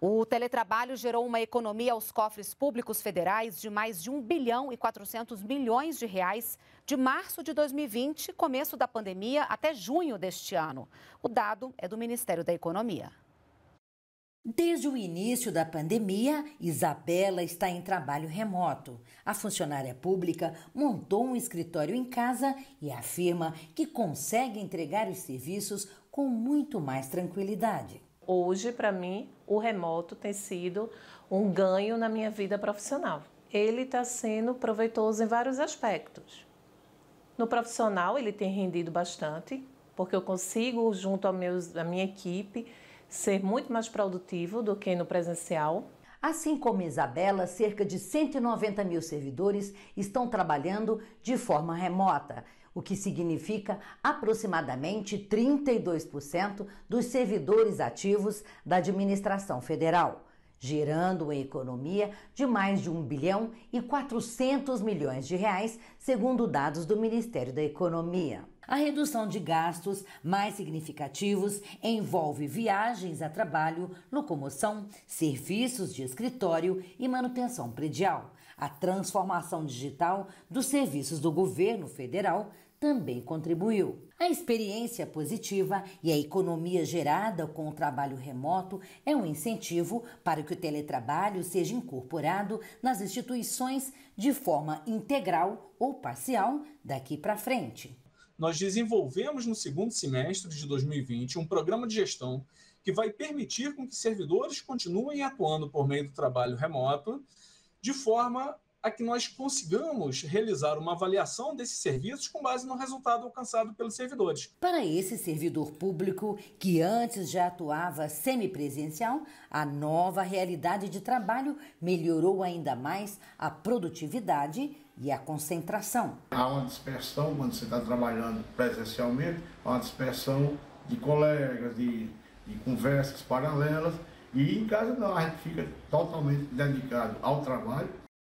O teletrabalho gerou uma economia aos cofres públicos federais de mais de 1 bilhão e 400 milhões de reais de março de 2020, começo da pandemia, até junho deste ano. O dado é do Ministério da Economia. Desde o início da pandemia, Isabela está em trabalho remoto. A funcionária pública montou um escritório em casa e afirma que consegue entregar os serviços com muito mais tranquilidade. Hoje, para mim, o remoto tem sido um ganho na minha vida profissional. Ele está sendo proveitoso em vários aspectos. No profissional, ele tem rendido bastante, porque eu consigo, junto à minha equipe, ser muito mais produtivo do que no presencial. Assim como Isabela, cerca de 190 mil servidores estão trabalhando de forma remota, o que significa aproximadamente 32% dos servidores ativos da administração federal, gerando uma economia de mais de 1 bilhão e 400 milhões de reais, segundo dados do Ministério da Economia. A redução de gastos mais significativos envolve viagens a trabalho, locomoção, serviços de escritório e manutenção predial. A transformação digital dos serviços do governo federal também contribuiu. A experiência positiva e a economia gerada com o trabalho remoto é um incentivo para que o teletrabalho seja incorporado nas instituições de forma integral ou parcial daqui para frente nós desenvolvemos no segundo semestre de 2020 um programa de gestão que vai permitir com que servidores continuem atuando por meio do trabalho remoto de forma a que nós consigamos realizar uma avaliação desses serviços com base no resultado alcançado pelos servidores. Para esse servidor público, que antes já atuava semipresencial, a nova realidade de trabalho melhorou ainda mais a produtividade e a concentração. Há uma dispersão quando você está trabalhando presencialmente, há uma dispersão de colegas, de, de conversas paralelas, e em casa não, a gente fica totalmente dedicado ao trabalho